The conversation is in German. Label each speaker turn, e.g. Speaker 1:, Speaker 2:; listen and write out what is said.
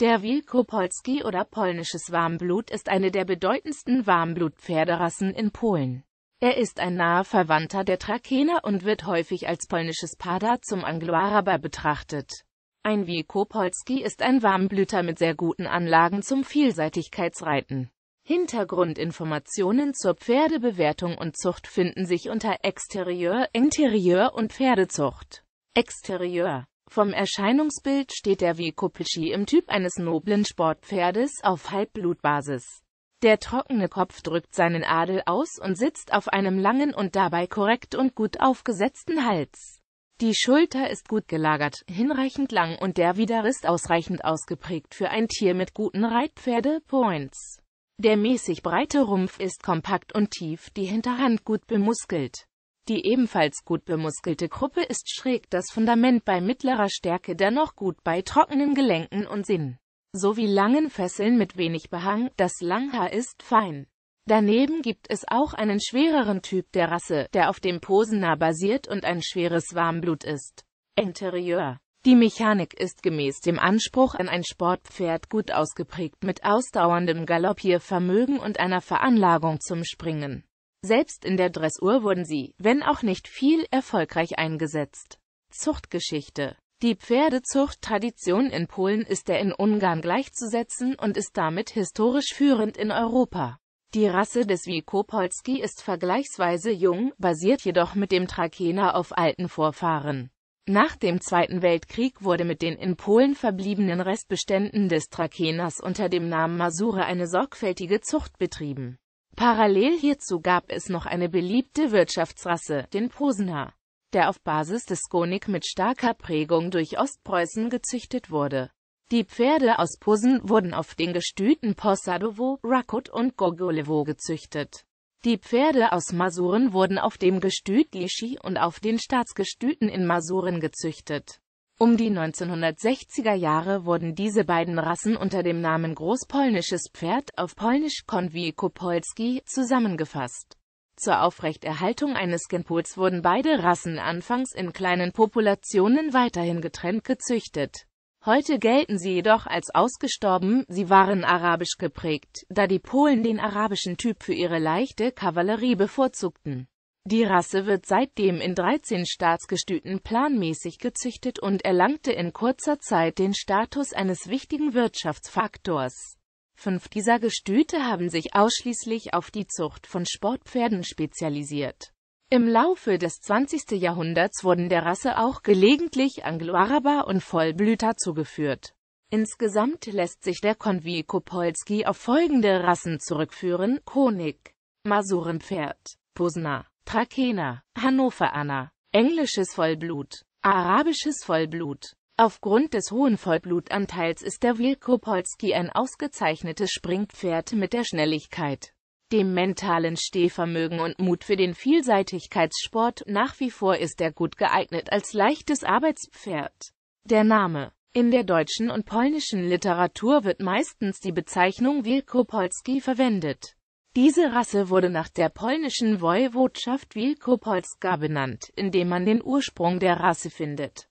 Speaker 1: Der Wilkopolski oder polnisches Warmblut ist eine der bedeutendsten Warmblutpferderassen in Polen. Er ist ein naher Verwandter der Trakener und wird häufig als polnisches Pada zum Anglo-Araber betrachtet. Ein Wilkopolski ist ein Warmblüter mit sehr guten Anlagen zum Vielseitigkeitsreiten. Hintergrundinformationen zur Pferdebewertung und Zucht finden sich unter Exterieur, Interieur und Pferdezucht. Exterieur vom Erscheinungsbild steht er wie Kopichi im Typ eines noblen Sportpferdes auf Halbblutbasis. Der trockene Kopf drückt seinen Adel aus und sitzt auf einem langen und dabei korrekt und gut aufgesetzten Hals. Die Schulter ist gut gelagert, hinreichend lang und der Widerrist ausreichend ausgeprägt für ein Tier mit guten Reitpferde-Points. Der mäßig breite Rumpf ist kompakt und tief, die Hinterhand gut bemuskelt. Die ebenfalls gut bemuskelte Gruppe ist schräg das Fundament bei mittlerer Stärke dennoch gut bei trockenen Gelenken und Sinn. Sowie langen Fesseln mit wenig Behang, das Langhaar ist fein. Daneben gibt es auch einen schwereren Typ der Rasse, der auf dem Posener basiert und ein schweres Warmblut ist. Interieur die Mechanik ist gemäß dem Anspruch an ein Sportpferd gut ausgeprägt mit ausdauerndem Galoppiervermögen und einer Veranlagung zum Springen. Selbst in der Dressur wurden sie, wenn auch nicht viel, erfolgreich eingesetzt. Zuchtgeschichte Die Pferdezuchttradition in Polen ist der in Ungarn gleichzusetzen und ist damit historisch führend in Europa. Die Rasse des Wilkopolski ist vergleichsweise jung, basiert jedoch mit dem Trakener auf alten Vorfahren. Nach dem Zweiten Weltkrieg wurde mit den in Polen verbliebenen Restbeständen des Trakeners unter dem Namen Masure eine sorgfältige Zucht betrieben. Parallel hierzu gab es noch eine beliebte Wirtschaftsrasse, den Posener, der auf Basis des Skonik mit starker Prägung durch Ostpreußen gezüchtet wurde. Die Pferde aus Posen wurden auf den Gestüten Possadowo, Rakut und Gogolevo gezüchtet. Die Pferde aus Masuren wurden auf dem Gestüt Lischi und auf den Staatsgestüten in Masuren gezüchtet. Um die 1960er Jahre wurden diese beiden Rassen unter dem Namen Großpolnisches Pferd, auf Polnisch Konwieko Polski, zusammengefasst. Zur Aufrechterhaltung eines Genpools wurden beide Rassen anfangs in kleinen Populationen weiterhin getrennt gezüchtet. Heute gelten sie jedoch als ausgestorben, sie waren arabisch geprägt, da die Polen den arabischen Typ für ihre leichte Kavallerie bevorzugten. Die Rasse wird seitdem in 13 Staatsgestüten planmäßig gezüchtet und erlangte in kurzer Zeit den Status eines wichtigen Wirtschaftsfaktors. Fünf dieser Gestüte haben sich ausschließlich auf die Zucht von Sportpferden spezialisiert. Im Laufe des 20. Jahrhunderts wurden der Rasse auch gelegentlich anglo und Vollblüter zugeführt. Insgesamt lässt sich der Konvi Kopolski auf folgende Rassen zurückführen: Konig, Masurenpferd, Posna, Trakehner, Hannoveraner, englisches Vollblut, arabisches Vollblut. Aufgrund des hohen Vollblutanteils ist der Wilkopolski ein ausgezeichnetes Springpferd mit der Schnelligkeit, dem mentalen Stehvermögen und Mut für den Vielseitigkeitssport. Nach wie vor ist er gut geeignet als leichtes Arbeitspferd. Der Name in der deutschen und polnischen Literatur wird meistens die Bezeichnung Wilkopolski verwendet diese Rasse wurde nach der polnischen Woiwodschaft Wielkopolska benannt, in dem man den Ursprung der Rasse findet